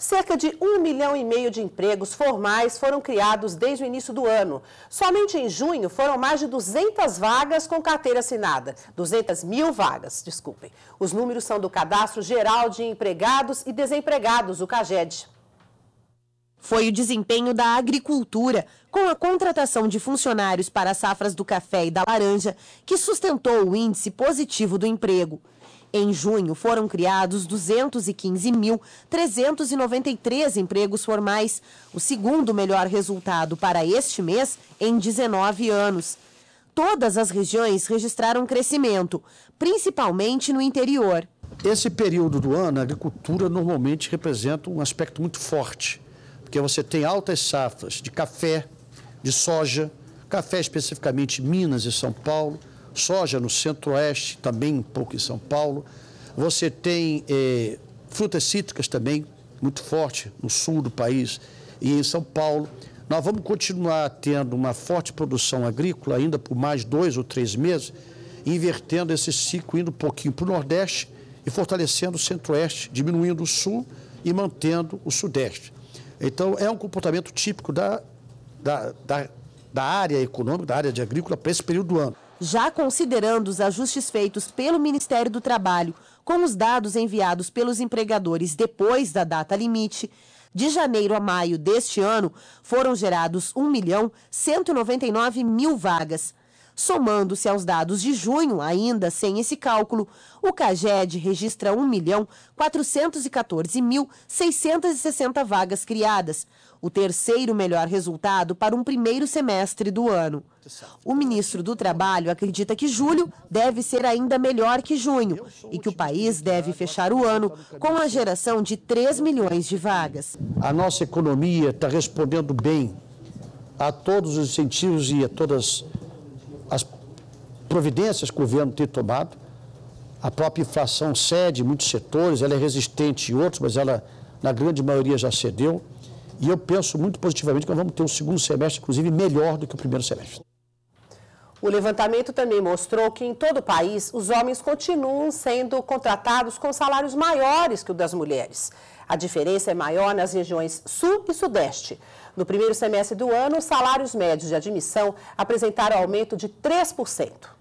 Cerca de um milhão e meio de empregos formais foram criados desde o início do ano. Somente em junho foram mais de 200 vagas com carteira assinada. 200 mil vagas, desculpem. Os números são do Cadastro Geral de Empregados e Desempregados, o CAGED. Foi o desempenho da agricultura, com a contratação de funcionários para safras do café e da laranja, que sustentou o índice positivo do emprego. Em junho, foram criados 215.393 empregos formais, o segundo melhor resultado para este mês em 19 anos. Todas as regiões registraram crescimento, principalmente no interior. Esse período do ano, a agricultura normalmente representa um aspecto muito forte, porque você tem altas safras de café, de soja, café especificamente Minas e São Paulo, soja no centro-oeste, também um pouco em São Paulo. Você tem eh, frutas cítricas também, muito forte no sul do país e em São Paulo. Nós vamos continuar tendo uma forte produção agrícola ainda por mais dois ou três meses, invertendo esse ciclo, indo um pouquinho para o Nordeste e fortalecendo o Centro-Oeste, diminuindo o Sul e mantendo o Sudeste. Então, é um comportamento típico da, da, da, da área econômica, da área de agrícola para esse período do ano já considerando os ajustes feitos pelo Ministério do Trabalho com os dados enviados pelos empregadores depois da data limite, de janeiro a maio deste ano foram gerados 1 milhão 199 mil vagas. Somando-se aos dados de junho, ainda sem esse cálculo, o CAGED registra 1.414.660 vagas criadas, o terceiro melhor resultado para um primeiro semestre do ano. O ministro do Trabalho acredita que julho deve ser ainda melhor que junho e que o país deve fechar o ano com a geração de 3 milhões de vagas. A nossa economia está respondendo bem a todos os incentivos e a todas as as providências que o governo tem tomado, a própria inflação cede em muitos setores, ela é resistente em outros, mas ela, na grande maioria, já cedeu. E eu penso muito positivamente que nós vamos ter um segundo semestre, inclusive, melhor do que o primeiro semestre. O levantamento também mostrou que em todo o país os homens continuam sendo contratados com salários maiores que o das mulheres. A diferença é maior nas regiões Sul e Sudeste. No primeiro semestre do ano, os salários médios de admissão apresentaram aumento de 3%.